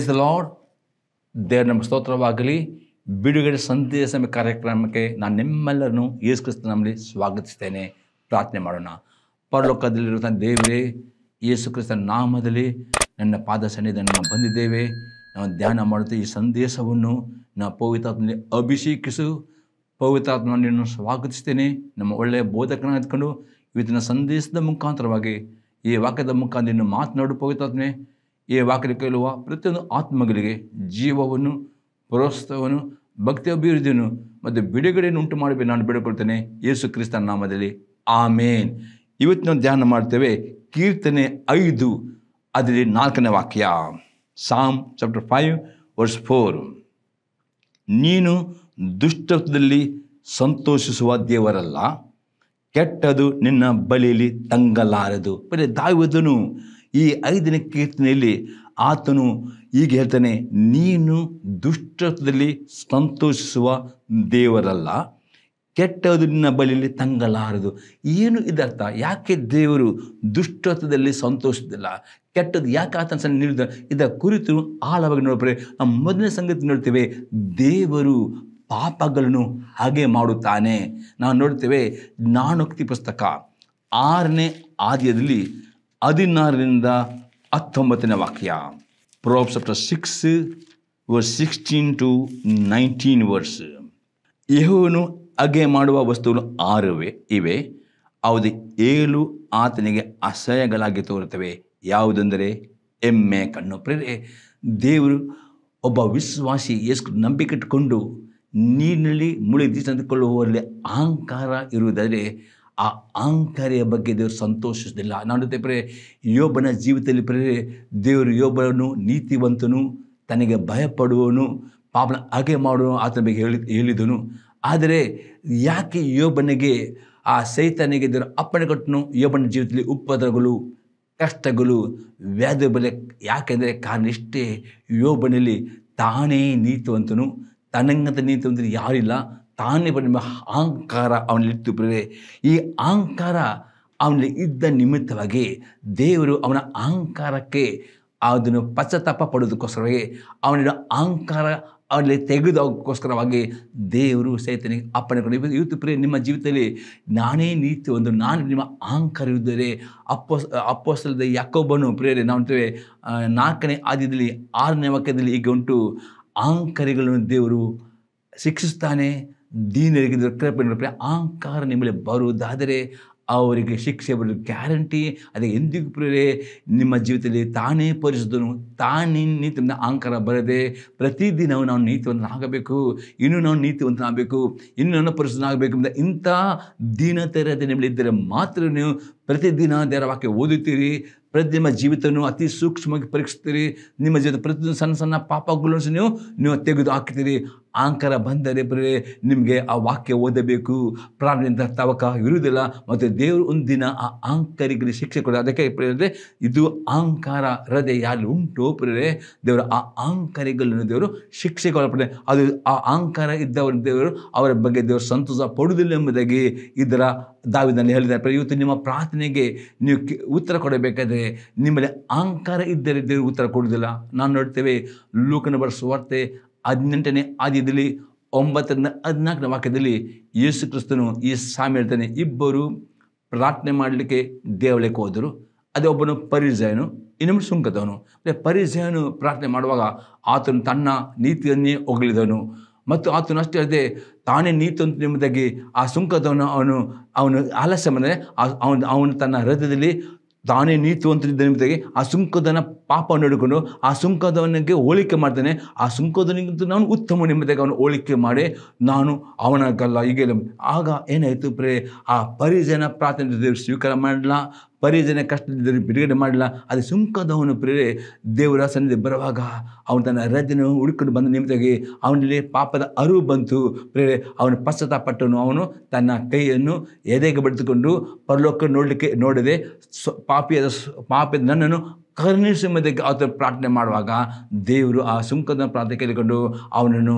price lord ದೇವ್ರ ನಮ್ಮ ಸ್ತೋತ್ರವಾಗಲಿ ಬಿಡುಗಡೆ ಸಂದೇಶ ಕಾರ್ಯಕ್ರಮಕ್ಕೆ ನಾನು ನಿಮ್ಮೆಲ್ಲರನ್ನು ಯೇಸು ನಮ್ಮಲ್ಲಿ ಸ್ವಾಗತಿಸ್ತೇನೆ ಪ್ರಾರ್ಥನೆ ಮಾಡೋಣ ಪರಲೋಕದಲ್ಲಿರುವಂಥ ದೇವರೇ ಯೇಸು ಕ್ರಿಸ್ತನ ನಾಮದಲ್ಲಿ ನನ್ನ ಪಾದ ಸನ್ನಿಧಾನ ಬಂದಿದ್ದೇವೆ ನಾವು ಧ್ಯಾನ ಮಾಡುತ್ತೆ ಈ ಸಂದೇಶವನ್ನು ನಾವು ಪವಿತ್ರಾತ್ಮನಲ್ಲಿ ಅಭಿಷೇಕಿಸು ಪವಿತ್ರಾತ್ಮ ನಿನ್ನನ್ನು ಸ್ವಾಗತಿಸ್ತೇನೆ ನಮ್ಮ ಒಳ್ಳೆಯ ಬೋಧಕನ ಎತ್ಕೊಂಡು ಇವತ್ತಿನ ಸಂದೇಶದ ಮುಖಾಂತರವಾಗಿ ಈ ವಾಕ್ಯದ ಮುಖಾಂತರ ಮಾತನಾಡು ಪವಿತ್ರಾತ್ಮೆ ಈ ವಾಕ್ಯ ಕೇಳುವ ಪ್ರತಿಯೊಂದು ಆತ್ಮಗಳಿಗೆ ಜೀವವನ್ನು ಪ್ರೋತ್ಸಾಹವನ್ನು ಭಕ್ತಿ ಅಭಿವೃದ್ಧಿಯನ್ನು ಮತ್ತು ಬಿಡುಗಡೆಯನ್ನು ಉಂಟು ಮಾಡಬೇಕು ನಾನು ಬಿಡಕೊಳ್ತೇನೆ ಯೇಸು ಕ್ರಿಸ್ತನ ನಾಮದಲ್ಲಿ ಆಮೇನ್ ಇವತ್ತು ನಾವು ಧ್ಯಾನ ಮಾಡ್ತೇವೆ ಕೀರ್ತನೆ ಐದು ಅದರಲ್ಲಿ ನಾಲ್ಕನೇ ವಾಕ್ಯ ಸಾಮ್ ಚಾಪ್ಟರ್ ಫೈವ್ ವರ್ಸ್ ಫೋರ್ ನೀನು ದುಷ್ಟದಲ್ಲಿ ಸಂತೋಷಿಸುವ ದೇವರಲ್ಲ ಕೆಟ್ಟದು ನಿನ್ನ ಬಳಿಯಲ್ಲಿ ತಂಗಲಾರದು ಬರೀ ದಾವಿದನು ಈ ಐದನೇ ಕೀರ್ತನೆಯಲ್ಲಿ ಆತನು ಈಗ ಹೇಳ್ತಾನೆ ನೀನು ದುಷ್ಟತ್ವದಲ್ಲಿ ಸಂತೋಷಿಸುವ ದೇವರಲ್ಲ ಕೆಟ್ಟದು ನಿನ್ನ ಬಳಿಯಲ್ಲಿ ತಂಗಲಾರದು ಏನು ಇದರ್ಥ ಯಾಕೆ ದೇವರು ದುಷ್ಟತ್ವದಲ್ಲಿ ಸಂತೋಷದಿಲ್ಲ ಕೆಟ್ಟದ್ದು ಯಾಕೆ ಆತನ ಸಣ್ಣ ನೀಡಿದ ಇದರ ಕುರಿತು ಆಳವಾಗಿ ನೋಡ್ತಾರೆ ನಮ್ಮ ಮೊದಲನೇ ಸಂಗತಿ ನೋಡ್ತೇವೆ ದೇವರು ಪಾಪಗಳನ್ನು ಹಾಗೆ ಮಾಡುತ್ತಾನೆ ನಾವು ನೋಡ್ತೇವೆ ಜ್ಞಾನೋಕ್ತಿ ಪುಸ್ತಕ ಆರನೇ ಆದ್ಯದಲ್ಲಿ ಹದಿನಾರರಿಂದ ಹತ್ತೊಂಬತ್ತನೇ ವಾಕ್ಯ Proverbs after six verse sixteen to nineteen verse ಯಹೋನು ಅಗೆ ಮಾಡುವ ವಸ್ತುಗಳು ಆರುವೆ ಇವೆ ಅವು ಏಳು ಆತನಿಗೆ ಅಸಹ್ಯಗಳಾಗಿ ತೋರುತ್ತವೆ ಯಾವುದೆಂದರೆ ಎಮ್ಮೆ ಕಣ್ಣು ಪ್ರೇರೆ ದೇವರು ಒಬ್ಬ ವಿಶ್ವಾಸಿ ಎಷ್ಟು ನಂಬಿಕೆ ಇಟ್ಟುಕೊಂಡು ನೀರಿನಲ್ಲಿ ಮುಳುಗಿ ಅಹಂಕಾರ ಇರುವುದಾದರೆ ಆ ಅಹಂಕಾರಿಯ ಬಗ್ಗೆ ದೇವರು ಸಂತೋಷಿಸೋದಿಲ್ಲ ನಾನು ಪ್ರೇ ಯೋಬನ ಜೀವಿತದಲ್ಲಿ ಪ್ರೇರೆ ದೇವರು ಯೋಬನು ನೀತಿವಂತನು ತನಗೆ ಭಯಪಡುವನು ಪಾಪನ ಹಾಗೆ ಮಾಡುವನು ಆತನ ಬಗ್ಗೆ ಹೇಳಿ ಹೇಳಿದನು ಆದರೆ ಯಾಕೆ ಯೋಬನಿಗೆ ಆ ಸೈತನಿಗೆ ದೇವರು ಅಪ್ಪಣೆ ಕೊಟ್ಟನು ಯೋಬನ ಜೀವಿತದಲ್ಲಿ ಉಪದ್ರಗಳು ಕಷ್ಟಗಳು ವ್ಯಾಧಿ ಬಲೆ ಯಾಕೆಂದರೆ ಕಾರಣ ಇಷ್ಟೇ ಯೋಬನಲ್ಲಿ ತಾನೇ ನೀತಿವಂತನು ತನಂಗಂತ ನೀತಿವಂತರು ಯಾರಿಲ್ಲ ತಾನೇ ನಿಮ್ಮ ಅಹಂಕಾರ ಅವನಲ್ಲಿ ಪ್ರೇರೆ ಈ ಅಹಂಕಾರ ಅವನಲ್ಲಿ ಇದ್ದ ನಿಮಿತ್ತವಾಗಿ ದೇವರು ಅವನ ಅಹಂಕಾರಕ್ಕೆ ಅದನ್ನು ಪಶ್ಚಾತ್ತಾಪ ಪಡೋದಕ್ಕೋಸ್ಕರವಾಗಿ ಅವನ ಅಹಂಕಾರ ಅವನಲ್ಲಿ ತೆಗೆದುಕೋಸ್ಕರವಾಗಿ ದೇವರು ಸೈತನಿಗೆ ಅಪ್ಪಣೆ ಕೊಡಿ ಇವತ್ತು ಪ್ರಿಯ ನಿಮ್ಮ ಜೀವಿತದಲ್ಲಿ ನಾನೇ ನೀತಿ ಒಂದು ನಾನು ನಿಮ್ಮ ಅಹಂಕಾರ ಇದ್ದರೆ ಅಪ್ಪೋಸ್ ಅಪ್ಪೋಸ್ತಲದ ಯಾಕೊಬ್ಬನು ಪ್ರಿಯರೇ ನಾವು ಅಂತೇವೆ ನಾಲ್ಕನೇ ಆದ್ಯದಲ್ಲಿ ಆರನೇ ವಾಕ್ಯದಲ್ಲಿ ಈಗ ಉಂಟು ಅಹಂಕಾರಿಗಳನ್ನು ದೇವರು ಶಿಕ್ಷಿಸ್ತಾನೆ ದೀನರಿಗೆ ದುಃಖಪಣೆ ಅಹಂಕಾರ ನಿಮ್ಮಲ್ಲಿ ಬರುವುದಾದರೆ ಅವರಿಗೆ ಶಿಕ್ಷೆ ಬರಲು ಗ್ಯಾರಂಟಿ ಅದೇ ಎಂದಿಗೂ ಪ್ರೇ ನಿಮ್ಮ ಜೀವಿತದಲ್ಲಿ ತಾನೇ ಪರಿಶುದ್ಧನು ತಾನೇ ನೀತಿಯಿಂದ ಅಹಂಕಾರ ಬರದೆ ಪ್ರತಿದಿನವೂ ನಾವು ನೀತಿವಂತನಾಗಬೇಕು ಇನ್ನೂ ನಾವು ನೀತಿವಂತನಾಗಬೇಕು ಇನ್ನೂ ನಾನು ಪರಿಶುದ್ಧನಾಗಬೇಕು ಅಂತ ಇಂಥ ನಿಮ್ಮಲ್ಲಿ ನಿಮ್ಮಲ್ಲಿದ್ದರೆ ಮಾತ್ರ ನೀವು ಪ್ರತಿದಿನ ದೇವರ ಓದುತ್ತೀರಿ ಪ್ರತಿ ನಿಮ್ಮ ಜೀವಿತವನ್ನು ಅತಿ ಸೂಕ್ಷ್ಮವಾಗಿ ಪರೀಕ್ಷಿಸ್ತೀರಿ ನಿಮ್ಮ ಜೀವಿತ ಪ್ರತಿದಿನ ಸಣ್ಣ ಸಣ್ಣ ಪಾಪಗಳನ್ನು ನೀವು ನೀವು ತೆಗೆದು ಹಾಕ್ತೀರಿ ಆಂಕರ ಬಂದರೆ ಬರೀ ನಿಮಗೆ ಆ ವಾಕ್ಯ ಓದಬೇಕು ಪ್ರಾಣದಿಂದ ತವಕ ಇರುವುದಿಲ್ಲ ಮತ್ತು ದೇವರು ದಿನ ಆ ಆಂಕರಿಗೆ ಶಿಕ್ಷೆ ಕೊಡ ಅದಕ್ಕೆ ಪ್ರೇರೆ ಇದು ಆಂಕಾರ ಹೃದಯ ಯಾರು ಉಂಟು ಪ್ರೇರೆ ದೇವರು ಆ ಆಂಕರಿಗಳನ್ನು ದೇವರು ಶಿಕ್ಷೆ ಒಳಪಡೆ ಅದು ಆ ಆಂಕಾರ ಇದ್ದವರ ದೇವರು ಅವರ ಬಗ್ಗೆ ದೇವರು ಸಂತೋಷ ಪಡುವುದಿಲ್ಲ ಎಂಬುದಾಗಿ ಇದರ ದಾವಿನಲ್ಲಿ ಹೇಳಿದ್ದಾರೆ ಇವತ್ತು ನಿಮ್ಮ ಪ್ರಾರ್ಥನೆಗೆ ನೀವು ಉತ್ತರ ಕೊಡಬೇಕಾದ್ರೆ ನಿಮ್ಮಲ್ಲಿ ಆಂಕಾರ ಇದ್ದರೆ ದೇವರು ಉತ್ತರ ಕೊಡುವುದಿಲ್ಲ ನಾನು ನೋಡ್ತೇವೆ ಲೋಕನ ಬರೆಸುವಾರ್ತೆ ಹದಿನೆಂಟನೇ ಆದ್ಯದಲ್ಲಿ ಒಂಬತ್ತರಿಂದ ಹದಿನಾಲ್ಕನೇ ವಾಕ್ಯದಲ್ಲಿ ಯೇಸು ಕ್ರಿಸ್ತನು ಈ ಸ್ವಾಮಿ ಹೇಳ್ತಾನೆ ಇಬ್ಬರು ಪ್ರಾರ್ಥನೆ ಮಾಡಲಿಕ್ಕೆ ದೇವಳಕ್ಕೆ ಹೋದರು ಅದೇ ಒಬ್ಬನು ಪರಿಜಯನು ಇನ್ನೊಬ್ಬನು ಸುಂಕದವನು ಅದೇ ಪರಿಜಯನು ಪ್ರಾರ್ಥನೆ ಮಾಡುವಾಗ ಆತನು ತನ್ನ ನೀತಿಯನ್ನೇ ಹೊಗಳಿದವನು ಮತ್ತು ಆತನು ಅಷ್ಟೇ ಅಲ್ಲದೆ ತಾನೇ ನೀತಿ ಅಂತ ನಿಮ್ಮದಾಗಿ ಆ ಸುಂಕದವನು ಅವನು ಅವನು ಆಲಸ್ಯ ಬಂದರೆ ಅವನು ಅವನು ತನ್ನ ಹೃದಯದಲ್ಲಿ ತಾನೇ ಅಂತಿದ್ದ ನಿಮಿತ್ತಾಗಿ ಆ ಸುಂಕದನ ಪಾಪ ಹಿಡ್ಕೊಂಡು ಆ ಸುಂಕದವನಿಗೆ ಹೋಲಿಕೆ ಮಾಡ್ತಾನೆ ಆ ಸುಂಕದನಿಗಿಂತ ನಾನು ಉತ್ತಮ ನಿಮ್ಮತೆಗೆ ಅವನು ಹೋಲಿಕೆ ಮಾಡಿ ನಾನು ಅವನಾಗಲ್ಲ ಗಲ್ಲ ಆಗ ಏನಾಯಿತು ಪ್ರೇ ಆ ಪರಿಜನ ಪ್ರಾರ್ಥನೆ ದೇವರು ಸ್ವೀಕಾರ ಮಾಡಲ್ಲ ಪರಿಜನ ಕಷ್ಟದಿದ್ದರೂ ಬಿಡುಗಡೆ ಮಾಡಿಲ್ಲ ಅದು ಸುಂಕದವನು ಪ್ರೇರೆ ದೇವರ ಸನ್ನಿಧಿ ಬರುವಾಗ ಅವನು ತನ್ನ ರಜೆಯನ್ನು ಹುಡುಕೊಂಡು ಬಂದ ನಿಮಿತ್ತಾಗಿ ಅವನಲ್ಲಿ ಪಾಪದ ಅರಿವು ಬಂತು ಪ್ರೇರೆ ಅವನು ಪಶ್ಚಾತ್ತಾಪಟ್ಟನು ಅವನು ತನ್ನ ಕೈಯನ್ನು ಎದೆಗೆ ಬಡಿದುಕೊಂಡು ಪರಲೋಕ ನೋಡಲಿಕ್ಕೆ ನೋಡದೆ ಸ್ವ ಪಾಪಿಯಾದ ಪಾಪದ ನನ್ನನ್ನು ಕರ್ಣಿ ಸಿಂಹದಕ್ಕೆ ಆತನು ಪ್ರಾರ್ಥನೆ ಮಾಡುವಾಗ ದೇವರು ಆ ಸುಂಕದ ಪ್ರಾರ್ಥನೆ ಕೇಳಿಕೊಂಡು ಅವನನ್ನು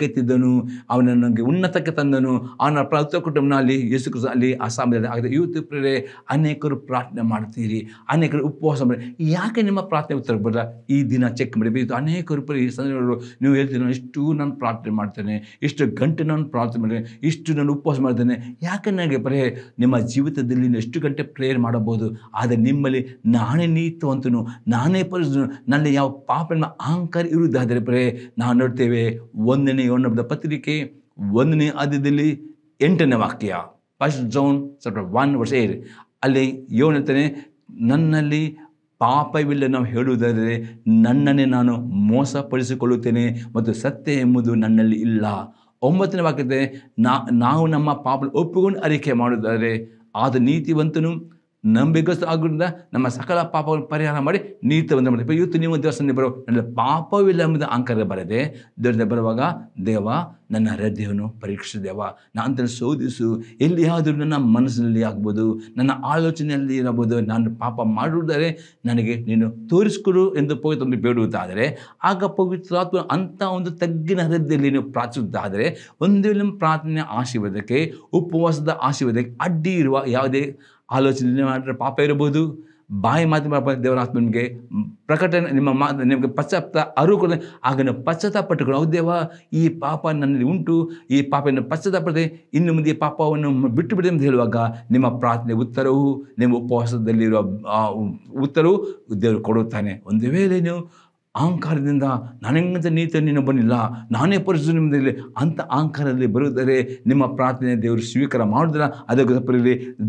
ಕೆತ್ತಿದ್ದನು ಅವನನ್ನು ನನಗೆ ಉನ್ನತಕ್ಕೆ ತಂದನು ಅವನ ಕುಟುಂಬನ ಅಲ್ಲಿ ಯೇಸು ಅಲ್ಲಿ ಸಮಯದಲ್ಲಿ ಆಗಿದೆ ಇವತ್ತು ಪ್ರೇರೆ ಅನೇಕರು ಪ್ರಾರ್ಥನೆ ಮಾಡ್ತೀರಿ ಅನೇಕರು ಉಪವಾಸ ಮಾಡಿ ಯಾಕೆ ನಿಮ್ಮ ಪ್ರಾರ್ಥನೆ ಉತ್ತರ ಬರಲ್ಲ ಈ ದಿನ ಚೆಕ್ ಮಾಡಿ ಇದು ಅನೇಕರು ಈ ಸಂದರ್ಭಗಳು ನೀವು ಹೇಳ್ತೀರಿ ಇಷ್ಟು ನಾನು ಪ್ರಾರ್ಥನೆ ಮಾಡ್ತೇನೆ ಇಷ್ಟು ಗಂಟೆ ನಾನು ಪ್ರಾರ್ಥನೆ ಮಾಡ್ತೇನೆ ಇಷ್ಟು ನಾನು ಉಪವಾಸ ಮಾಡ್ತೇನೆ ಯಾಕೆ ನನಗೆ ಬರೇ ನಿಮ್ಮ ಜೀವಿತದಲ್ಲಿ ಎಷ್ಟು ಗಂಟೆ ಪ್ರೇಯರ್ ಮಾಡಬಹುದು ಆದರೆ ನಿಮ್ಮಲ್ಲಿ ನಾಣೆ ನೀತು ನೀತಿವಂತನು ನಾನೇ ಪರಿಶುದ್ಧನು ನನ್ನ ಯಾವ ಪಾಪನ ಅಹಂಕಾರ ಇರುವುದಾದರೆ ಬರೇ ನಾವು ನೋಡ್ತೇವೆ ಒಂದನೇ ಒನ್ನೊಬ್ಬದ ಪತ್ರಿಕೆ ಒಂದನೇ ಆದ್ಯದಲ್ಲಿ ಎಂಟನೇ ವಾಕ್ಯ ಫಸ್ಟ್ ಜೋನ್ ಸಪ್ಟರ್ ಒನ್ ವರ್ಷ ಏರಿ ಅಲ್ಲಿ ಏನು ಹೇಳ್ತಾನೆ ನನ್ನಲ್ಲಿ ಪಾಪವಿಲ್ಲ ನಾವು ಹೇಳುವುದಾದರೆ ನನ್ನನ್ನೇ ನಾನು ಮೋಸಪಡಿಸಿಕೊಳ್ಳುತ್ತೇನೆ ಮತ್ತು ಸತ್ಯ ಎಂಬುದು ನನ್ನಲ್ಲಿ ಇಲ್ಲ ಒಂಬತ್ತನೇ ವಾಕ್ಯತೆ ನಾವು ನಮ್ಮ ಪಾಪ ಒಪ್ಪಿಕೊಂಡು ಅರಿಕೆ ಮಾಡುವುದಾದರೆ ಆದ ನೀತಿವಂತನು ನಂಬಿಗಸ್ತು ಆಗೋದ್ರಿಂದ ನಮ್ಮ ಸಕಲ ಪಾಪಗಳನ್ನು ಪರಿಹಾರ ಮಾಡಿ ನೀತಿ ಬಂದ ಮಾಡಿ ಇವತ್ತು ನೀವು ದೇವಸ್ಥಾನ ಬರೋ ನನ್ನ ಪಾಪವಿಲ್ಲ ಎಂಬುದು ಅಂಕರ ಬರದೆ ದೇವರಿಂದ ಬರುವಾಗ ದೇವ ನನ್ನ ಹೃದಯವನ್ನು ಪರೀಕ್ಷಿಸಿದೆವ ನಾನು ನಾನು ಶೋಧಿಸು ಎಲ್ಲಿ ಆದರೂ ನನ್ನ ಮನಸ್ಸಿನಲ್ಲಿ ಆಗ್ಬೋದು ನನ್ನ ಆಲೋಚನೆಯಲ್ಲಿ ಇರಬಹುದು ನಾನು ಪಾಪ ಮಾಡುವುದರೆ ನನಗೆ ನೀನು ತೋರಿಸ್ಕೊಡು ಎಂದು ಪವಿತ್ರ ಬೇಡುವುದಾದರೆ ಆಗ ಪವಿತ್ರಾತ್ಮ ಅಂಥ ಒಂದು ತಗ್ಗಿನ ಹೃದಯದಲ್ಲಿ ನೀನು ಪ್ರಾರ್ಥಿಸುವುದಾದರೆ ಒಂದೇ ಪ್ರಾರ್ಥನೆ ಆಶೀರ್ವಾದಕ್ಕೆ ಉಪವಾಸದ ಆಶೀರ್ವಾದಕ್ಕೆ ಅಡ್ಡಿ ಇರುವ ಯಾವುದೇ ಆಲೋಚನೆ ಮಾಡಿದ್ರೆ ಪಾಪ ಇರಬಹುದು ಬಾಯಿ ಮಾತು ಪಾಪ ದೇವರ ಆತ್ಮ ನಿಮಗೆ ಪ್ರಕಟಣೆ ನಿಮ್ಮ ಮಾತ ನಿಮಗೆ ಪಶ್ಚಾತ್ತ ಅರಿವು ಆಗ ನಾವು ಹೌದು ದೇವ ಈ ಪಾಪ ನನ್ನಲ್ಲಿ ಉಂಟು ಈ ಪಾಪವನ್ನು ಪಶ್ಚಾತ್ತಾಪಡದೆ ಇನ್ನು ಮುಂದೆ ಈ ಪಾಪವನ್ನು ಬಿಟ್ಟು ಬಿಡಿ ಅಂತ ಹೇಳುವಾಗ ನಿಮ್ಮ ಪ್ರಾರ್ಥನೆ ಉತ್ತರವು ನಿಮ್ಮ ಉಪವಾಸದಲ್ಲಿರುವ ಉತ್ತರವು ದೇವರು ಕೊಡುತ್ತಾನೆ ಒಂದು ವೇಳೆ ನೀವು ಅಹಂಕಾರದಿಂದ ನನಗಿಂತ ನೀನು ಬಂದಿಲ್ಲ ನಾನೇ ಪರಿಸ್ಥಿತಿ ನಿಮ್ಮದಲ್ಲಿ ಅಂಥ ಅಹಂಕಾರದಲ್ಲಿ ಬರುವುದರೆ ನಿಮ್ಮ ಪ್ರಾರ್ಥನೆ ದೇವರು ಸ್ವೀಕಾರ ಮಾಡುದಿಲ್ಲ ಅದಕ್ಕೆ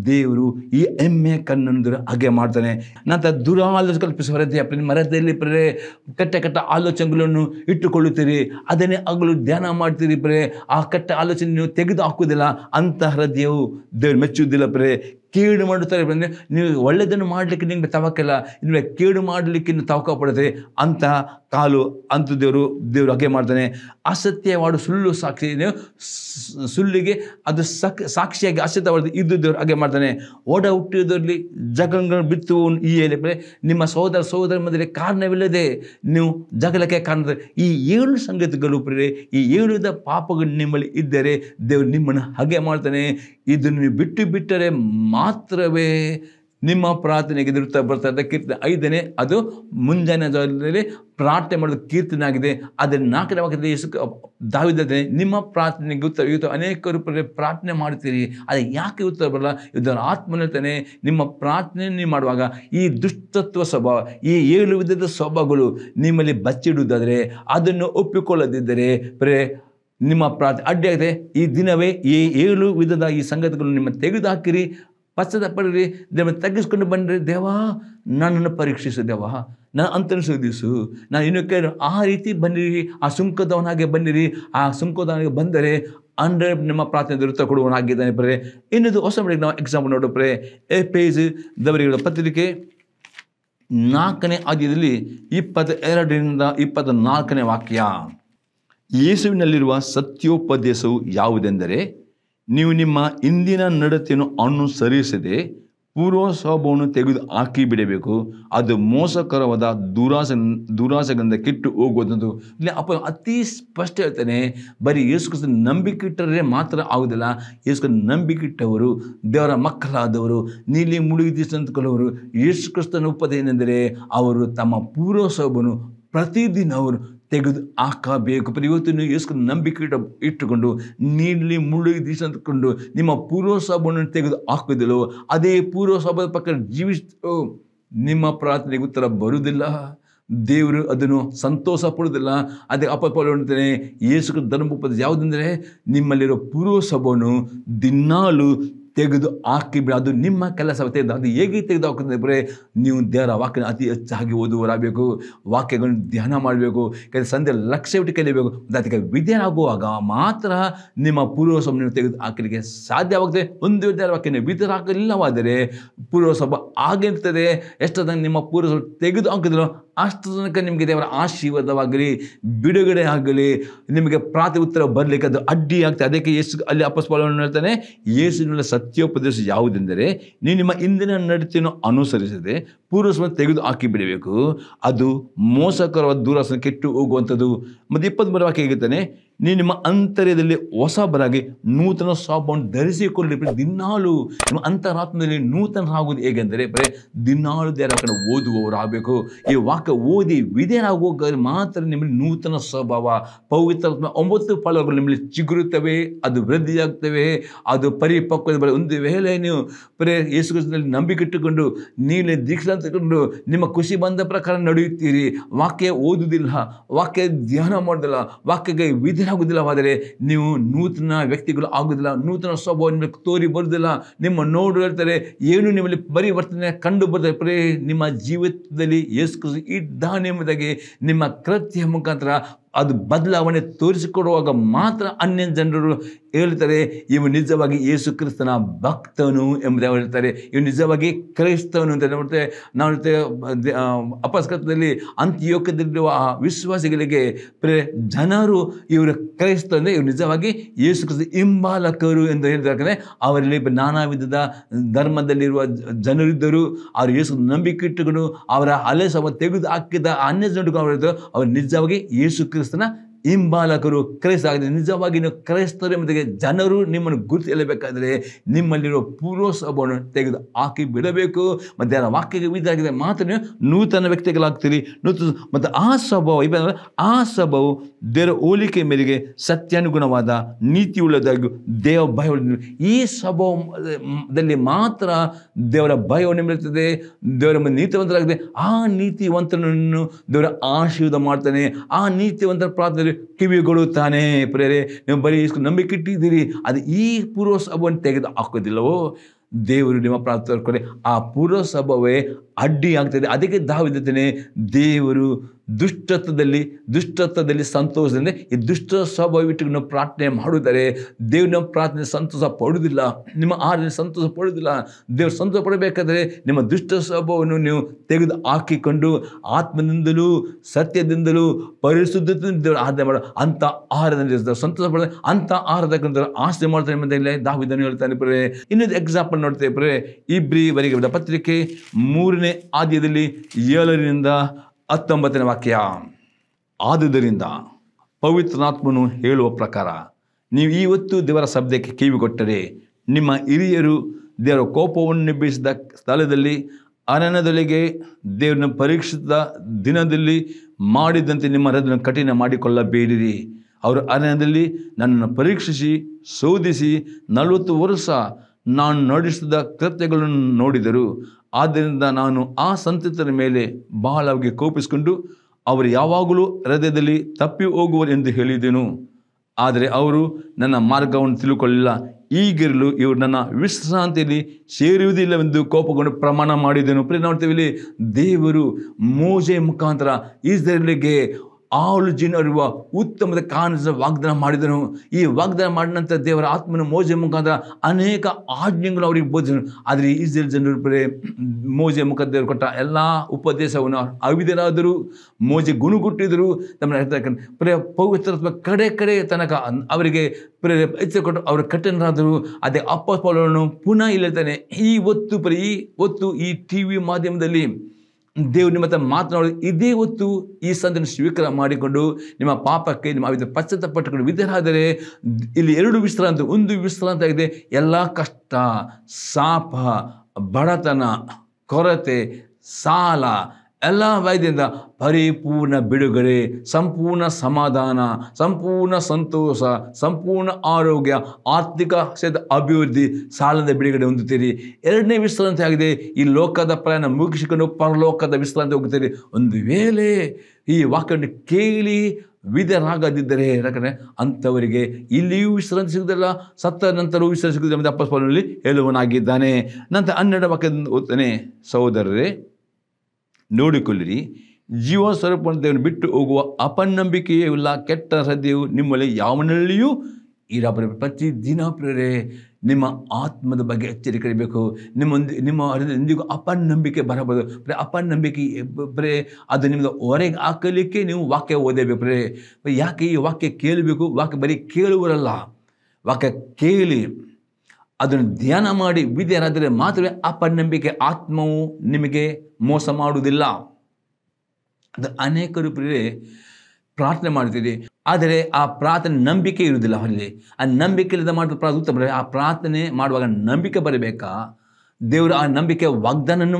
ದೇವರು ಈ ಎಮ್ಮೆ ಕಣ್ಣನ್ನು ಹಾಗೆ ಮಾಡ್ತಾನೆ ನಂತರ ದುರಾಲೋಚನೆ ನಿಮ್ಮ ಮರದಲ್ಲಿ ಪ್ರೇ ಕೆಟ್ಟ ಕೆಟ್ಟ ಆಲೋಚನೆಗಳನ್ನು ಇಟ್ಟುಕೊಳ್ಳುತ್ತೀರಿ ಅದನ್ನೇ ಹಗಲು ಧ್ಯಾನ ಮಾಡ್ತೀರಿ ಪ್ರೇ ಆ ಕೆಟ್ಟ ಆಲೋಚನೆ ನೀವು ತೆಗೆದು ಹಾಕುವುದಿಲ್ಲ ಅಂತಹ ಹೃದಯವು ದೇವರು ಮೆಚ್ಚುವುದಿಲ್ಲ ಪ್ರೇ ಕೇಡು ಮಾಡುತ್ತಾರೆ ಬಂದರೆ ನೀವು ಒಳ್ಳೆಯದನ್ನು ಮಾಡಲಿಕ್ಕೆ ನಿಮಗೆ ತವಕಲ್ಲ ನಿಮಗೆ ಕೇಡು ಮಾಡಲಿಕ್ಕೆ ತಾವಕ ಪಡುತ್ತದೆ ಅಂತ ಕಾಲು ಅಂತ ದೇವರು ದೇವರು ಹಾಗೆ ಮಾಡ್ತಾನೆ ಅಸತ್ಯವಾಡು ಸುಳ್ಳು ಸಾಕ್ಷಿ ಸುಳ್ಳಿಗೆ ಅದು ಸಾಕ್ ಸಾಕ್ಷಿಯಾಗಿ ಅಸತ್ಯವಾದ ಇದ್ದು ದೇವರು ಹಾಗೆ ಮಾಡ್ತಾನೆ ಓಡ ಹುಟ್ಟಿದ್ರಲ್ಲಿ ಜಗಳಗಳನ್ನು ಬಿತ್ತು ಈ ಹೇಳಿದ್ರೆ ನಿಮ್ಮ ಸಹೋದರ ಸಹೋದರ ಮಧ್ಯೆ ಕಾರಣವಿಲ್ಲದೆ ನೀವು ಜಗಳಕ್ಕೆ ಕಾರಣ ಈ ಏಳು ಸಂಗತಿಗಳು ಪ್ರೇ ಈ ಏಳುದ ಪಾಪಗಳು ನಿಮ್ಮಲ್ಲಿ ಇದ್ದರೆ ದೇವರು ನಿಮ್ಮನ್ನು ಹಾಗೆ ಮಾಡ್ತಾನೆ ಇದನ್ನು ಬಿಟ್ಟು ಬಿಟ್ಟರೆ ಮಾತ್ರವೇ ನಿಮ್ಮ ಪ್ರಾರ್ಥನೆಗೆ ಎದುರುತ್ತಾ ಬರ್ತಾ ಇದ್ದ ಕೀರ್ತನೆ ಐದನೇ ಅದು ಮುಂಜಾನೆ ಪ್ರಾರ್ಥನೆ ಮಾಡಲು ಕೀರ್ತನಾಗಿದೆ ಆದರೆ ನಾಲ್ಕನೇ ವಾಕ್ಯದಲ್ಲಿ ಯೇಸು ದಾವಿದತೆ ನಿಮ್ಮ ಪ್ರಾರ್ಥನೆಗೆ ಉತ್ತರ ಇವತ್ತು ಅನೇಕ ರೂಪದಲ್ಲಿ ಪ್ರಾರ್ಥನೆ ಮಾಡ್ತೀರಿ ಅದು ಯಾಕೆ ಉತ್ತರ ಬರಲ್ಲ ಇದರ ಆತ್ಮನೇತನೇ ನಿಮ್ಮ ಪ್ರಾರ್ಥನೆ ಮಾಡುವಾಗ ಈ ದುಷ್ಟತ್ವ ಸ್ವಭಾವ ಈ ಏಳು ವಿಧದ ಸ್ವಭಾವಗಳು ನಿಮ್ಮಲ್ಲಿ ಬಚ್ಚಿಡುವುದಾದರೆ ಅದನ್ನು ಒಪ್ಪಿಕೊಳ್ಳದಿದ್ದರೆ ಪ್ರೇ ನಿಮ್ಮ ಪ್ರಾರ್ಥನೆ ಅಡ್ಡಿಯಾಗಿದೆ ಈ ದಿನವೇ ಈ ಏಳು ವಿಧದ ಈ ಸಂಗತಿಗಳನ್ನು ನಿಮ್ಮ ತೆಗೆದುಹಾಕಿರಿ ಪಶ್ಚಾತ್ತಾಪಡಿರಿ ದೇವ ತಗ್ಗಿಸ್ಕೊಂಡು ಬಂದರೆ ದೇವ ನನ್ನನ್ನು ಪರೀಕ್ಷಿಸು ದೇವ ನಾನು ಅಂತನಿಸೋದಿಸು ನಾನು ಇನ್ನು ಕೇಳಿ ಆ ರೀತಿ ಬಂದಿರಿ ಆ ಸುಂಕದವನಾಗೆ ಬಂದಿರಿ ಆ ಸುಂಕದವನಿಗೆ ಬಂದರೆ ಅಂದರೆ ನಿಮ್ಮ ಪ್ರಾರ್ಥನೆ ದೊರೆತ ಕೊಡುವನಾಗಿದ್ದಾನೆ ಬರೇ ಇನ್ನೊಂದು ಹೊಸ ಮಡಿಗೆ ನಾವು ಎಕ್ಸಾಂಪಲ್ ನೋಡಬ್ರೆ ಎ ಪೇಜ್ ದವರಿಗಳ ಪತ್ರಿಕೆ ನಾಲ್ಕನೇ ಆದ್ಯದಲ್ಲಿ ಇಪ್ಪತ್ತ ಎರಡರಿಂದ ಇಪ್ಪತ್ತ ನಾಲ್ಕನೇ ವಾಕ್ಯ ಯೇಸುವಿನಲ್ಲಿರುವ ಸತ್ಯೋಪದೇಶವು ಯಾವುದೆಂದರೆ ನೀವು ನಿಮ್ಮ ಇಂದಿನ ನಡತೆಯನ್ನು ಅನುಸರಿಸದೆ ಪೂರ್ವ ಸ್ವಭಾವವನ್ನು ತೆಗೆದು ಹಾಕಿ ಬಿಡಬೇಕು ಅದು ಮೋಸಕರವಾದ ದುರಾಸ ದುರಾಸೆಗಳಿಂದ ಕೆಟ್ಟು ಹೋಗುವಂಥದ್ದು ಇಲ್ಲಿ ಅಪ್ಪ ಅತಿ ಸ್ಪಷ್ಟ ಹೇಳ್ತಾನೆ ಬರೀ ಯೇಸುಕ್ರಿಸ್ತ ನಂಬಿಕೆ ಮಾತ್ರ ಆಗೋದಿಲ್ಲ ಯೇಸುಕ್ರ ನಂಬಿಕೆ ದೇವರ ಮಕ್ಕಳಾದವರು ನೀಲಿ ಮುಳುಗಿ ಅಂತಕೊಳ್ಳೋರು ಯೇಸುಕ್ರಿಸ್ತನ ಉಪದೇನೆಂದರೆ ಅವರು ತಮ್ಮ ಪೂರ್ವ ಸ್ವಭಾವವನ್ನು ಪ್ರತಿದಿನ ಅವರು ತೆಗೆದು ಹಾಕಬೇಕು ಇವತ್ತು ನೀವು ಯೇಸು ನಂಬಿಕೆ ಇಟ್ಟು ಇಟ್ಟುಕೊಂಡು ನೀಡಲಿ ಮುಳ್ಳು ದೀಸಿಕೊಂಡು ನಿಮ್ಮ ಪೂರ್ವಸಭವನ್ನು ತೆಗೆದು ಹಾಕೋದಿಲ್ಲೋ ಅದೇ ಪೂರ್ವಸಭದ ಪಕ್ಕ ಜೀವಿಸ್ ನಿಮ್ಮ ಪ್ರಾರ್ಥನೆಗೆ ಉತ್ತರ ಬರುವುದಿಲ್ಲ ದೇವರು ಅದನ್ನು ಸಂತೋಷ ಪಡೋದಿಲ್ಲ ಅದಕ್ಕೆ ಅಪಪಲ್ತಾನೆ ಧರ್ಮ ಧರ್ಮೋಪದ ಯಾವುದಂದರೆ ನಿಮ್ಮಲ್ಲಿರೋ ಪೂರ್ವಸಭವನ್ನು ದಿನ್ನಾಲು ತೆಗೆದು ಹಾಕಿಬಿಡಿ ಅದು ನಿಮ್ಮ ಕೆಲಸ ತೆಗೆದು ಅದು ಹೇಗೆ ತೆಗೆದು ಹಾಕುತ್ತದೆ ನೀವು ದೇವರ ವಾಕ್ಯನ ಅತಿ ಹೆಚ್ಚಾಗಿ ಓದುವರಾಗಬೇಕು ವಾಕ್ಯಗಳನ್ನು ಧ್ಯಾನ ಮಾಡಬೇಕು ಕೆಲಸ ಲಕ್ಷ್ಯ ಬಿಟ್ಟು ಕಲಿಯಬೇಕು ಅದಕ್ಕೆ ಆಗುವಾಗ ಮಾತ್ರ ನಿಮ್ಮ ನೀವು ತೆಗೆದು ಹಾಕಲಿಕ್ಕೆ ಸಾಧ್ಯವಾಗುತ್ತೆ ಒಂದು ವಿದ್ಯಾರ ವಾಕ್ಯನ ಪೂರ್ವ ಪೂರ್ವಸಭ ಆಗಿರ್ತದೆ ಎಷ್ಟೊತ್ತಂಗೆ ನಿಮ್ಮ ಪೂರ್ವಸಭೆ ತೆಗೆದು ಹಾಕಿದ್ರು ಅಷ್ಟು ತನಕ ನಿಮಗೆ ದೇವರ ಆಶೀರ್ವಾದವಾಗಲಿ ಬಿಡುಗಡೆ ಆಗಲಿ ನಿಮಗೆ ಪ್ರಾತಿ ಉತ್ತರ ಬರಲಿಕ್ಕೆ ಅದು ಅಡ್ಡಿ ಆಗ್ತದೆ ಅದಕ್ಕೆ ಯೇಸು ಅಲ್ಲಿ ಅಪಸ್ಪಾಲವನ್ನು ಹೇಳ್ತಾನೆ ಯೇಸುನಲ್ಲಿ ಸತ್ಯೋಪದೇಶ ಯಾವುದೆಂದರೆ ನೀವು ನಿಮ್ಮ ಇಂದಿನ ನಡತೆಯನ್ನು ಅನುಸರಿಸದೆ ಪೂರ್ವಸವನ್ನು ತೆಗೆದು ಹಾಕಿ ಬಿಡಬೇಕು ಅದು ಮೋಸಕರವಾದ ದೂರಸನ ಕೆಟ್ಟು ಹೋಗುವಂಥದ್ದು ಮತ್ತು ಇಪ್ಪತ್ತ್ಮೂರು ವಾಕ್ಯ ಹೇಗಿರ್ತಾನೆ ನೀವು ನಿಮ್ಮ ಅಂತರ್ಯದಲ್ಲಿ ಹೊಸ ಹೊಸಬರಾಗಿ ನೂತನ ಸ್ವಭಾವವನ್ನು ಧರಿಸಿಕೊಳ್ಳಿ ದಿನಾಲು ನಿಮ್ಮ ಅಂತರಾತ್ಮದಲ್ಲಿ ನೂತನ ಆಗೋದು ಹೇಗೆಂದರೆ ಬರೀ ದಿನಾಲು ದೇವರ ಕಡೆ ಓದುವವರು ಆಗಬೇಕು ಈ ವಾಕ್ಯ ಓದಿ ವಿಧೇಯರಾಗುವಾಗ ಮಾತ್ರ ನಿಮ್ಮಲ್ಲಿ ನೂತನ ಸ್ವಭಾವ ಪವಿತ್ರ ಒಂಬತ್ತು ಫಲಗಳು ನಿಮ್ಮಲ್ಲಿ ಚಿಗುರುತ್ತವೆ ಅದು ವೃದ್ಧಿಯಾಗ್ತವೆ ಅದು ಪರಿಪಕ್ವದ ಒಂದು ವೇಳೆ ನೀವು ಬರೇ ಯೇಸುಕ್ರಿಸ್ತನಲ್ಲಿ ನಂಬಿಕೆ ಇಟ್ಟುಕೊಂಡು ನೀಲಿ ದೀಕ್ಷಾ ತಗೊಂಡು ನಿಮ್ಮ ಖುಷಿ ಬಂದ ಪ್ರಕಾರ ನಡೆಯುತ್ತೀರಿ ವಾಕ್ಯ ಓದುವುದಿಲ್ಲ ವಾಕ್ಯ ಧ್ಯಾನ ಮಾಡೋದಿಲ್ಲ ವಾಕ್ಯಗೆ ವಿಧಿ ಆದರೆ ನೀವು ನೂತನ ವ್ಯಕ್ತಿಗಳು ಆಗುವುದಿಲ್ಲ ನೂತನ ಸ್ವಭಾವ ನಿಮಗೆ ತೋರಿ ಬರುವುದಿಲ್ಲ ನಿಮ್ಮ ನೋಡು ಹೇಳ್ತಾರೆ ಏನು ನಿಮ್ಮಲ್ಲಿ ಪರಿವರ್ತನೆ ಕಂಡು ಬರ್ತದೆ ನಿಮ್ಮ ಜೀವಿತದಲ್ಲಿ ಯೇಸು ಇದ್ದ ಇದ್ದಾನೆ ನಿಮ್ಮ ಕೃತ್ಯ ಮುಖಾಂತರ ಅದು ಬದಲಾವಣೆ ತೋರಿಸಿಕೊಡುವಾಗ ಮಾತ್ರ ಅನ್ಯ ಜನರು ಹೇಳ್ತಾರೆ ಇವು ನಿಜವಾಗಿ ಯೇಸು ಕ್ರಿಸ್ತನ ಭಕ್ತನು ಅವರು ಹೇಳ್ತಾರೆ ಇವು ನಿಜವಾಗಿ ಕ್ರೈಸ್ತವನು ಅಂತ ನೋಡ್ತೇವೆ ನಾವು ಹೇಳ್ತೇವೆ ಅಪಸ್ಕೃತದಲ್ಲಿ ಅಂತ್ಯೋಕ್ಯದಲ್ಲಿರುವ ಆ ವಿಶ್ವಾಸಿಗಳಿಗೆ ಪ್ರೇ ಜನರು ಇವರು ಕ್ರೈಸ್ತ ಅಂದರೆ ಇವರು ನಿಜವಾಗಿ ಯೇಸು ಕ್ರಿಸ್ತ ಹಿಂಬಾಲಕರು ಎಂದು ಹೇಳ್ತಾರೆ ಅವರಲ್ಲಿ ನಾನಾ ವಿಧದ ಧರ್ಮದಲ್ಲಿರುವ ಜನರಿದ್ದರು ಅವರು ಯೇಸು ನಂಬಿಕೆ ಇಟ್ಟುಕೊಂಡು ಅವರ ಅಲೆಸವ ತೆಗೆದು ಹಾಕಿದ ಅನ್ಯ ಜನರು ಅವರು ನಿಜವಾಗಿ ಯೇಸು ಕ್ರಿಸ್ತ చూస్తున్నా ಹಿಂಬಾಲಕರು ಕ್ರೈಸ್ತ ಆಗಿದೆ ನಿಜವಾಗಿ ನೀವು ಕ್ರೈಸ್ತರ ಜನರು ನಿಮ್ಮನ್ನು ಗುರುತು ನಿಮ್ಮಲ್ಲಿರೋ ಪೂರ್ವಸಭವನ್ನು ತೆಗೆದು ಹಾಕಿ ಬಿಡಬೇಕು ಮತ್ತು ಅದರ ವಾಕ್ಯಕ್ಕೆ ಇದಾಗಿದೆ ಮಾತ್ರ ನೂತನ ವ್ಯಕ್ತಿಗಳಾಗ್ತೀರಿ ನೂತನ ಮತ್ತು ಆ ಸ್ವಭಾವ ಇವೆಂದರೆ ಆ ಸ್ವಭಾವವು ದೇವರ ಹೋಲಿಕೆ ಮೇರೆಗೆ ಸತ್ಯಾನುಗುಣವಾದ ಉಳ್ಳದಾಗಿಯೂ ದೇವ ಭಯ ಈ ಸ್ವಭಾವದಲ್ಲಿ ಮಾತ್ರ ದೇವರ ಭಯ ನಿಮ್ಮಿರುತ್ತದೆ ದೇವರ ನೀತಿವಂತರಾಗಿದೆ ಆ ನೀತಿವಂತನನ್ನು ದೇವರ ಆಶೀರ್ವಾದ ಮಾಡ್ತಾನೆ ಆ ನೀತಿವಂತರ ಪ್ರಾರ್ಥನೆ ಕಿವಿಗಳು ತಾನೇ ಪ್ರೇರೆ ನೀವು ಬರೀ ನಂಬಿಕೆ ಇಟ್ಟಿದ್ದೀರಿ ಅದು ಈ ಸಭವನ್ನು ತೆಗೆದು ಹಾಕೋದಿಲ್ಲವೋ ದೇವರು ನಿಮ್ಮ ಪ್ರಾರ್ಥನೆ ಆ ಪೂರ್ವಸಭವೇ ಅಡ್ಡಿಯಾಗ್ತದೆ ಅದಕ್ಕೆ ದಾವಿದ್ದೇನೆ ದೇವರು ದುಷ್ಟತ್ವದಲ್ಲಿ ದುಷ್ಟತ್ವದಲ್ಲಿ ಸಂತೋಷದಿಂದ ಈ ದುಷ್ಟ ಸ್ವಭಾವಿಟ್ಟು ಇಟ್ಟು ಪ್ರಾರ್ಥನೆ ಮಾಡಿದರೆ ದೇವ್ರ ಪ್ರಾರ್ಥನೆ ಸಂತೋಷ ಪಡುವುದಿಲ್ಲ ನಿಮ್ಮ ಆರಾಧನೆ ಸಂತೋಷ ಪಡುವುದಿಲ್ಲ ದೇವ್ರು ಸಂತೋಷ ಪಡಬೇಕಾದರೆ ನಿಮ್ಮ ದುಷ್ಟ ಸ್ವಭಾವವನ್ನು ನೀವು ತೆಗೆದು ಹಾಕಿಕೊಂಡು ಆತ್ಮದಿಂದಲೂ ಸತ್ಯದಿಂದಲೂ ಪರಿಶುದ್ಧತೆಯಿಂದ ದೇವರು ಆರಾಧನೆ ಮಾಡ ಅಂಥ ಆಹಾರದಲ್ಲಿ ಸಂತೋಷ ಅಂತ ಅಂಥ ಆರಾಧಕರ ಆಸೆ ಮಾಡ್ತಾರೆ ಎಂಬುದಾಗಲೇ ದಾವಿದನ್ನು ಹೇಳ್ತಾನೆ ಪ್ರೇ ಇನ್ನೊಂದು ಎಕ್ಸಾಂಪಲ್ ನೋಡ್ತೇವೆ ಪ್ರೇ ಇಬ್ರಿ ವರೆಗೆ ಪತ್ರಿಕೆ ಮೂರನೇ ಆದ್ಯದಲ್ಲಿ ಏಳರಿಂದ ಹತ್ತೊಂಬತ್ತನೇ ವಾಕ್ಯ ಆದುದರಿಂದ ಪವಿತ್ರನಾತ್ಮನು ಹೇಳುವ ಪ್ರಕಾರ ನೀವು ಇವತ್ತು ದೇವರ ಶಬ್ದಕ್ಕೆ ಕಿವಿ ಕೊಟ್ಟರೆ ನಿಮ್ಮ ಹಿರಿಯರು ದೇವರ ಕೋಪವನ್ನು ನಿಬ್ಬಿಸಿದ ಸ್ಥಳದಲ್ಲಿ ಅರಣ್ಯದೊಳಗೆ ದೇವರನ್ನು ಪರೀಕ್ಷಿಸಿದ ದಿನದಲ್ಲಿ ಮಾಡಿದಂತೆ ನಿಮ್ಮ ಹೃದಯವನ್ನು ಕಠಿಣ ಮಾಡಿಕೊಳ್ಳಬೇಡಿರಿ ಅವರು ಅರಣ್ಯದಲ್ಲಿ ನನ್ನನ್ನು ಪರೀಕ್ಷಿಸಿ ಶೋಧಿಸಿ ನಲವತ್ತು ವರ್ಷ ನಾನು ನಡೆಸಿದ ಕೃತ್ಯಗಳನ್ನು ನೋಡಿದರು ಆದ್ದರಿಂದ ನಾನು ಆ ಸಂತತರ ಮೇಲೆ ಬಹಳವಾಗಿ ಕೋಪಿಸಿಕೊಂಡು ಅವರು ಯಾವಾಗಲೂ ಹೃದಯದಲ್ಲಿ ತಪ್ಪಿ ಹೋಗುವರು ಎಂದು ಹೇಳಿದೆನು ಆದರೆ ಅವರು ನನ್ನ ಮಾರ್ಗವನ್ನು ತಿಳ್ಕೊಳ್ಳಿಲ್ಲ ಈಗಿರಲು ಇವರು ನನ್ನ ವಿಶ್ರಾಂತಿಯಲ್ಲಿ ಸೇರುವುದಿಲ್ಲವೆಂದು ಕೋಪಗೊಂಡು ಪ್ರಮಾಣ ಮಾಡಿದೆನು ಪ್ರೇ ನೋಡ್ತೀವಿ ದೇವರು ಮೋಜೆ ಮುಖಾಂತರ ಈಜರಲ್ಲಿಗೆ ಆಳು ಅರಿವ ಉತ್ತಮದ ಕಾನಸ ವಾಗ್ದಾನ ಮಾಡಿದನು ಈ ವಾಗ್ದಾನ ಮಾಡಿದ ನಂತರ ದೇವರ ಆತ್ಮನ ಮೋಜೆ ಮುಖಾಂತರ ಅನೇಕ ಆಜ್ಞೆಗಳು ಅವರಿಗೆ ಬೋಧಿಸಿದರು ಆದರೆ ಇಸ್ರೇಲ್ ಜನರು ಬರೇ ಮೋಜೆ ಮುಖಾಂತರ ಕೊಟ್ಟ ಎಲ್ಲ ಉಪದೇಶವನ್ನು ಅವಿದರಾದರು ಮೋಜೆ ಗುಣಗುಟ್ಟಿದರು ತಮ್ಮ ಪ್ರೇ ಪವಿತ್ರ ಕಡೆ ಕಡೆ ತನಕ ಅವರಿಗೆ ಪ್ರೇರ ಕೊಟ್ಟು ಅವರು ಕಠಿಣರಾದರು ಅದೇ ಅಪ್ಪ ಪುನಃ ಇಲ್ಲಿರ್ತಾನೆ ಈ ಒತ್ತು ಬರೀ ಈ ಒತ್ತು ಈ ಟಿ ವಿ ಮಾಧ್ಯಮದಲ್ಲಿ ದೇವರು ನಿಮ್ಮ ಹತ್ರ ಮಾತನಾಡಿ ಇದೇ ಹೊತ್ತು ಈ ಸಂದನ್ನು ಸ್ವೀಕಾರ ಮಾಡಿಕೊಂಡು ನಿಮ್ಮ ಪಾಪಕ್ಕೆ ನಿಮ್ಮ ವಿಧ ಪಟ್ಟುಕೊಂಡು ವಿಧರಾದರೆ ಇಲ್ಲಿ ಎರಡು ವಿಶ್ರಾಂತಿ ಒಂದು ವಿಶ್ರಾಂತ ಆಗಿದೆ ಎಲ್ಲ ಕಷ್ಟ ಸಾಪ ಬಡತನ ಕೊರತೆ ಸಾಲ ಎಲ್ಲ ಭಯದಿಂದ ಪರಿಪೂರ್ಣ ಬಿಡುಗಡೆ ಸಂಪೂರ್ಣ ಸಮಾಧಾನ ಸಂಪೂರ್ಣ ಸಂತೋಷ ಸಂಪೂರ್ಣ ಆರೋಗ್ಯ ಆರ್ಥಿಕ ಕ್ಷೇತ್ರ ಅಭಿವೃದ್ಧಿ ಸಾಲದ ಬಿಡುಗಡೆ ಹೊಂದುತ್ತೀರಿ ಎರಡನೇ ವಿಶ್ರಾಂತಿ ಆಗಿದೆ ಈ ಲೋಕದ ಪ್ರಯಾಣ ಮುಗಿಸಿಕೊಂಡು ಪರಲೋಕದ ವಿಶ್ರಾಂತಿ ಹೋಗುತ್ತೀರಿ ಒಂದು ವೇಳೆ ಈ ವಾಕ್ಯವನ್ನು ಕೇಳಿ ವಿಧರಾಗದಿದ್ದರೆ ಯಾಕಂದರೆ ಅಂಥವರಿಗೆ ಇಲ್ಲಿಯೂ ವಿಶ್ರಾಂತಿ ಸಿಗುವುದಿಲ್ಲ ಸತ್ತ ನಂತರವೂ ವಿಶ್ರಾಂತಿ ಸಿಗುವುದಿಲ್ಲ ಅಪ್ಪಸ್ಪಲ್ಲಿ ಹೇಳುವನಾಗಿದ್ದಾನೆ ನಂತರ ಹನ್ನೆರಡು ವಾಕ್ಯದಿಂದ ಓದ್ತಾನೆ ಸಹೋದರರೇ ನೋಡಿಕೊಳ್ಳಿರಿ ಜೀವ ಸ್ವರೂಪವನ್ನು ಬಿಟ್ಟು ಹೋಗುವ ಅಪನಂಬಿಕೆಯೇ ಇಲ್ಲ ಕೆಟ್ಟ ಸದ್ಯವು ನಿಮ್ಮಲ್ಲಿ ಯಾವನಲ್ಲಿಯೂ ಇರಬಾರ ದಿನ ಪ್ರೇರೆ ನಿಮ್ಮ ಆತ್ಮದ ಬಗ್ಗೆ ಎಚ್ಚರಿಕೆ ಇರಬೇಕು ನಿಮ್ಮೊಂದು ನಿಮ್ಮ ಎಂದಿಗೂ ಅಪನಂಬಿಕೆ ಬರಬಾರ್ದು ಪ್ರೇ ಅಪನಂಬಿಕೆ ಪ್ರೇ ಅದು ನಿಮ್ಮದು ಹೊರಗೆ ಹಾಕಲಿಕ್ಕೆ ನೀವು ವಾಕ್ಯ ಓದಬೇಕು ಪ್ರೇ ಯಾಕೆ ಈ ವಾಕ್ಯ ಕೇಳಬೇಕು ವಾಕ್ಯ ಬರೀ ಕೇಳುವರಲ್ಲ ವಾಕ್ಯ ಕೇಳಿ ಅದನ್ನು ಧ್ಯಾನ ಮಾಡಿ ವಿದ್ಯರಾದರೆ ಮಾತ್ರವೇ ಆ ಪರನಂಬಿಕೆ ಆತ್ಮವು ನಿಮಗೆ ಮೋಸ ಮಾಡುವುದಿಲ್ಲ ಅದು ಅನೇಕರು ಪ್ರಾರ್ಥನೆ ಮಾಡ್ತೀರಿ ಆದರೆ ಆ ಪ್ರಾರ್ಥನೆ ನಂಬಿಕೆ ಇರುವುದಿಲ್ಲ ಅಲ್ಲಿ ಆ ನಂಬಿಕೆ ಇಲ್ಲದ ಮಾಡಿದ ಪ್ರಾರ್ಥನೆ ಉತ್ತಮ ಆ ಪ್ರಾರ್ಥನೆ ಮಾಡುವಾಗ ನಂಬಿಕೆ ಬರಬೇಕಾ ದೇವರು ಆ ನಂಬಿಕೆ ವಾಗ್ದಾನನ್ನು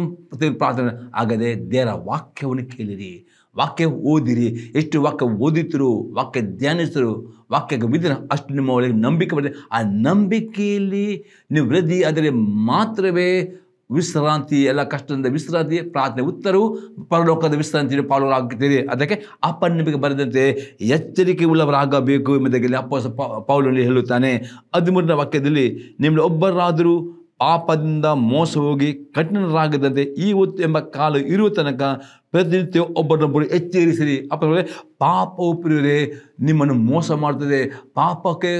ಪ್ರಾರ್ಥನೆ ಆಗದೆ ದೇವರ ವಾಕ್ಯವನ್ನು ಕೇಳಿರಿ ವಾಕ್ಯ ಓದಿರಿ ಎಷ್ಟು ವಾಕ್ಯ ಓದಿದ್ರು ವಾಕ್ಯ ಧ್ಯಾನಿಸಿದ್ರು ವಾಕ್ಯಕ್ಕೆ ಬಿದ್ದರೆ ಅಷ್ಟು ನಿಮ್ಮ ಒಳಗೆ ನಂಬಿಕೆ ಬರ್ತದೆ ಆ ನಂಬಿಕೆಯಲ್ಲಿ ನೀವು ವೃದ್ಧಿ ಆದರೆ ಮಾತ್ರವೇ ವಿಶ್ರಾಂತಿ ಎಲ್ಲ ಕಷ್ಟದಿಂದ ವಿಶ್ರಾಂತಿ ಪ್ರಾರ್ಥನೆ ಉತ್ತರವು ಪರಲೋಕದ ವಿಶ್ರಾಂತಿ ಪಾಲುಗಳಾಗುತ್ತೀರಿ ಅದಕ್ಕೆ ಅಪನಂಬಿಕೆ ಬರೆದಂತೆ ಎಚ್ಚರಿಕೆ ಉಳ್ಳವರಾಗಬೇಕು ಎಂಬುದಾಗಿ ಅಪ್ಪ ಪೌಲಲ್ಲಿ ಹೇಳುತ್ತಾನೆ ಹದಿಮೂರನೇ ವಾಕ್ಯದಲ್ಲಿ ನಿಮ್ಮ ಒಬ್ಬರಾದರೂ ಪಾಪದಿಂದ ಮೋಸ ಹೋಗಿ ಕಠಿಣರಾಗದಂತೆ ಈ ಹೊತ್ತು ಎಂಬ ಕಾಲ ಇರುವ ತನಕ ಪ್ರತಿನಿತ್ಯ ಒಬ್ಬರನ್ನೊಬ್ಬರು ಎಚ್ಚರಿಸಿರಿ ಅಪ್ಪ ಪಾಪ ಪ್ರಿಯರೇ ನಿಮ್ಮನ್ನು ಮೋಸ ಮಾಡ್ತದೆ ಪಾಪಕ್ಕೆ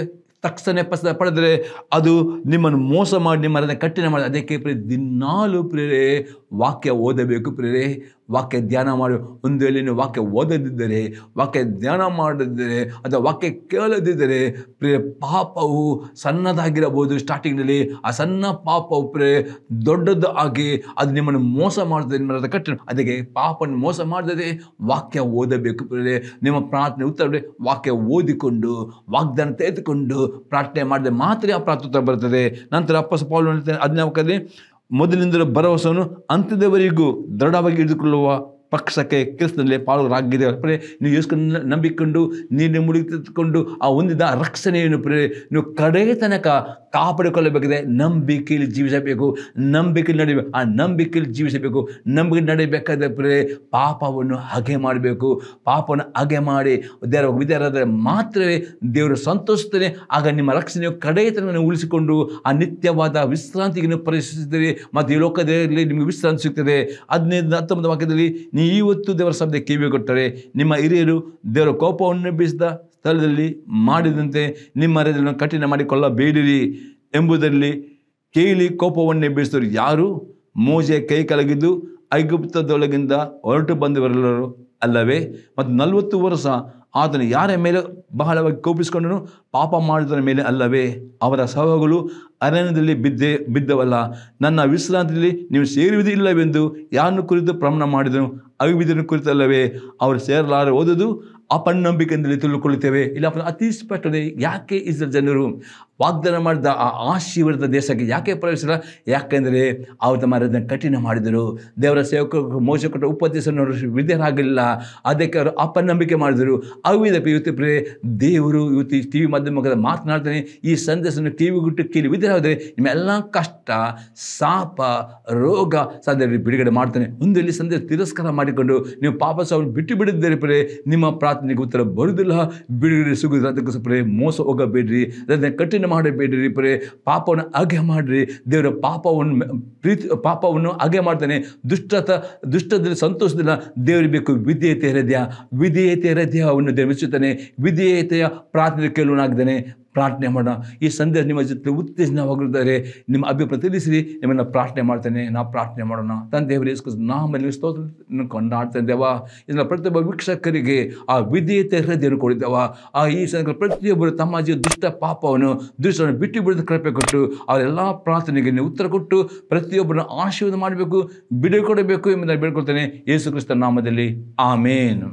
ತಕ್ಷಣ ಪಸ ಪಡೆದರೆ ಅದು ನಿಮ್ಮನ್ನು ಮೋಸ ಮಾಡಿ ನಿಮ್ಮನ್ನು ಕಠಿಣ ಮಾಡಿ ಅದಕ್ಕೆ ಪ್ರಿಯ ದಿನಾಲು ಪ್ರಿಯರೇ ವಾಕ್ಯ ಓದಬೇಕು ಪ್ರೇರೆ ವಾಕ್ಯ ಧ್ಯಾನ ಮಾಡಿ ಒಂದು ವೇಳೆ ನೀವು ವಾಕ್ಯ ಓದದಿದ್ದರೆ ವಾಕ್ಯ ಧ್ಯಾನ ಮಾಡದಿದ್ದರೆ ಅಥವಾ ವಾಕ್ಯ ಕೇಳದಿದ್ದರೆ ಪ್ರೇ ಪಾಪವು ಸಣ್ಣದಾಗಿರಬಹುದು ಸ್ಟಾರ್ಟಿಂಗ್ನಲ್ಲಿ ಆ ಸಣ್ಣ ಪಾಪವು ಪ್ರೇ ದೊಡ್ಡದು ಆಗಿ ಅದು ನಿಮ್ಮನ್ನು ಮೋಸ ಮಾಡ್ತದೆ ನಿಮ್ಮ ಕಟ್ಟ ಅದಕ್ಕೆ ಪಾಪನ ಮೋಸ ಮಾಡಿದರೆ ವಾಕ್ಯ ಓದಬೇಕು ಪ್ರೇರೆ ನಿಮ್ಮ ಪ್ರಾರ್ಥನೆ ಉತ್ತರ ವಾಕ್ಯ ಓದಿಕೊಂಡು ವಾಗ್ದಾನ ತೆಗೆದುಕೊಂಡು ಪ್ರಾರ್ಥನೆ ಮಾಡಿದರೆ ಮಾತ್ರ ಆ ಉತ್ತರ ಬರ್ತದೆ ನಂತರ ಅಪ್ಪ ಪಾಲ್ ಅದನ್ನ ಅದನ್ನ ಮೊದಲಿನಿಂದಲೂ ಭರವಸೆಯನ್ನು ಅಂತ್ಯದವರೆಗೂ ದೃಢವಾಗಿ ಹಿಡಿದುಕೊಳ್ಳುವ ಪಕ್ಷಕ್ಕೆ ಕೆಲಸದಲ್ಲಿ ಪಾಲ್ಗೊರಾಗಿದೆ ಪ್ರೇ ನೀವು ಯೇಸುವನ್ನು ನಂಬಿಕೊಂಡು ನೀರಿನ ಮುಳುಗಿಕೊಂಡು ಆ ಹೊಂದಿದ ರಕ್ಷಣೆಯನ್ನು ಪ್ರೇ ನೀವು ಕಡೆಯ ತನಕ ಕಾಪಾಡಿಕೊಳ್ಳಬೇಕಿದೆ ನಂಬಿಕೆಯಲ್ಲಿ ಜೀವಿಸಬೇಕು ನಂಬಿಕೆಯಲ್ಲಿ ನಡೀಬೇಕು ಆ ನಂಬಿಕೆಯಲ್ಲಿ ಜೀವಿಸಬೇಕು ನಂಬಿಕೆ ಪ್ರೇ ಪಾಪವನ್ನು ಹಗೆ ಮಾಡಬೇಕು ಪಾಪವನ್ನು ಹಗೆ ಮಾಡಿ ದೇವರ ವಿದ್ಯಾರಾದರೆ ಮಾತ್ರವೇ ದೇವರು ಸಂತೋಷಿಸ್ತಾನೆ ಆಗ ನಿಮ್ಮ ರಕ್ಷಣೆಯು ಕಡೆಯತನ ಉಳಿಸಿಕೊಂಡು ಆ ನಿತ್ಯವಾದ ವಿಶ್ರಾಂತಿಗೆ ನೀವು ಮತ್ತು ಈ ಲೋಕದಲ್ಲಿ ನಿಮಗೆ ವಿಶ್ರಾಂತಿ ಸಿಗ್ತದೆ ಹದಿನೈದು ಹತ್ತೊಂಬತ್ತು ವಾಕ್ಯದಲ್ಲಿ ನೀ ಇವತ್ತು ದೇವರ ಶಬ್ದ ಕಿವಿಗೊಟ್ಟರೆ ನಿಮ್ಮ ಹಿರಿಯರು ದೇವರ ಕೋಪವನ್ನು ಬೀಸಿದ ಸ್ಥಳದಲ್ಲಿ ಮಾಡಿದಂತೆ ನಿಮ್ಮ ಹೃದಯವನ್ನು ಕಠಿಣ ಮಾಡಿಕೊಳ್ಳಬೇಡಿರಿ ಎಂಬುದರಲ್ಲಿ ಕೇಳಿ ಕೋಪವನ್ನೇ ಬೀಳಿಸಿದರು ಯಾರು ಮೋಜೆ ಕೈ ಕಲಗಿದ್ದು ಐಗುಪ್ತದೊಳಗಿಂದ ಹೊರಟು ಬಂದವರೆಲ್ಲರೂ ಅಲ್ಲವೇ ಮತ್ತು ನಲವತ್ತು ವರ್ಷ ಆತನು ಯಾರ ಮೇಲೆ ಬಹಳವಾಗಿ ಕೋಪಿಸಿಕೊಂಡನು ಪಾಪ ಮಾಡಿದವರ ಮೇಲೆ ಅಲ್ಲವೇ ಅವರ ಸಹಗಳು ಅರಣ್ಯದಲ್ಲಿ ಬಿದ್ದೇ ಬಿದ್ದವಲ್ಲ ನನ್ನ ವಿಶ್ರಾಂತಿಯಲ್ಲಿ ನೀವು ಇಲ್ಲವೆಂದು ಯಾರನ್ನು ಕುರಿತು ಪ್ರಮಾಣ ಮಾಡಿದನು ಅವಿಧನ ಕುರಿತಲ್ಲವೇ ಅವರು ಸೇರಲಾರ ಓದುದು ಅಪನಂಬಿಕೆಯಿಂದಲೇ ತಿಳ್ಕೊಳ್ಳುತ್ತೇವೆ ಇಲ್ಲ ಅತಿ ಸ್ಪಷ್ಟತೆ ಯಾಕೆ ಇಸ್ರ ಜನರು ವಾಗ್ದಾನ ಮಾಡಿದ ಆ ಆಶೀರ್ವಾದ ದೇಶಕ್ಕೆ ಯಾಕೆ ಪ್ರವೇಶಿಸಲ್ಲ ಯಾಕೆಂದರೆ ಅವರು ತಮ್ಮ ಅದನ್ನು ಕಠಿಣ ಮಾಡಿದರು ದೇವರ ಸೇವಕ ಮೋಸ ಕೊಟ್ಟ ಉಪದೇಶನವರು ವಿದ್ಯರಾಗಲಿಲ್ಲ ಅದಕ್ಕೆ ಅವರು ಅಪನಂಬಿಕೆ ಮಾಡಿದರು ಅವಿದ ಯುವತಿ ಪ್ರೇ ದೇವರು ಯುವತಿ ಟಿ ವಿ ಮಾಧ್ಯಮಗಳ ಮಾತನಾಡ್ತಾನೆ ಈ ಸಂದೇಶವನ್ನು ಟಿ ಗುಟ್ಟು ಕೀಲಿ ವಿದ್ಯರಾದರೆ ನಿಮ್ಮೆಲ್ಲ ಕಷ್ಟ ಸಾಪ ರೋಗ ಸಾಧ್ಯ ಬಿಡುಗಡೆ ಮಾಡ್ತಾನೆ ಒಂದು ಇಲ್ಲಿ ಸಂದೇಶ ತಿರಸ್ಕಾರ ಮಾಡಿಕೊಂಡು ನೀವು ಪಾಪ ಅವ್ರು ಬಿಟ್ಟು ಬಿಡಿದ್ದರೆ ಪ್ರೇ ನಿಮ್ಮ ಪ್ರಾರ್ಥನೆ ಪ್ರಾರ್ಥನೆಗೆ ಉತ್ತರ ಬರುವುದಿಲ್ಲ ಬಿಡ್ರಿ ಸಿಗುವುದಿಲ್ಲ ಅದಕ್ಕೋಸ್ಕರ ಮೋಸ ಹೋಗಬೇಡ್ರಿ ಅದನ್ನು ಕಠಿಣ ಮಾಡಬೇಡ್ರಿ ಪರೇ ಪಾಪವನ್ನು ಹಾಗೆ ಮಾಡಿರಿ ದೇವರ ಪಾಪವನ್ನು ಪ್ರೀತಿ ಪಾಪವನ್ನು ಹಾಗೆ ಮಾಡ್ತಾನೆ ದುಷ್ಟತ ದುಷ್ಟದಲ್ಲಿ ಸಂತೋಷದಿಲ್ಲ ದೇವರಿಗೆ ಬೇಕು ವಿಧೇಯತೆ ಹೃದಯ ವಿಧೇಯತೆ ಹೃದಯವನ್ನು ದೇವಿಸುತ್ತಾನೆ ವಿಧೇಯತೆಯ ಪ್ರಾರ್ಥನೆ ಕೇಳುವನಾಗಿದ್ದಾನೆ ಪ್ರಾರ್ಥನೆ ಮಾಡೋಣ ಈ ಸಂದೇಶ ನಿಮ್ಮ ಜೊತೆ ಉತ್ತೇಜನವಾಗಿದ್ದಾರೆ ನಿಮ್ಮ ಅಭಿಪ್ರಾಯ ತಿಳಿಸಿರಿ ನಿಮ್ಮನ್ನು ಪ್ರಾರ್ಥನೆ ಮಾಡ್ತೇನೆ ನಾ ಪ್ರಾರ್ಥನೆ ಮಾಡೋಣ ತನ್ನ ನಾ ನಾಮಲ್ಲಿ ಸ್ತೋತ್ರ ಕೊಂಡಾಡ್ತೇನೆ ದೇವ ಇದನ್ನು ಪ್ರತಿಯೊಬ್ಬ ವೀಕ್ಷಕರಿಗೆ ಆ ವಿಧೇಯತೆ ಹೃದಯವನ್ನು ಕೊಡಿದ್ದೇವ ಆ ಈ ಸಂದರ್ಭ ಪ್ರತಿಯೊಬ್ಬರು ತಮ್ಮ ಜೀವ ದುಷ್ಟ ಪಾಪವನ್ನು ದುಷ್ಟವನ್ನು ಬಿಟ್ಟು ಬಿಡದ ಕೃಪೆ ಕೊಟ್ಟು ಅವರೆಲ್ಲ ಪ್ರಾರ್ಥನೆಗೆ ನೀವು ಉತ್ತರ ಕೊಟ್ಟು ಪ್ರತಿಯೊಬ್ಬರನ್ನ ಆಶೀರ್ವಾದ ಮಾಡಬೇಕು ಬಿಡುಗಡೆ ಕೊಡಬೇಕು ಎಂಬುದನ್ನು ಬೇಡ್ಕೊಳ್ತೇನೆ ಯೇಸು ಕ್ರಿಸ್ತ ನಾಮದಲ್ಲಿ ಆಮೇನು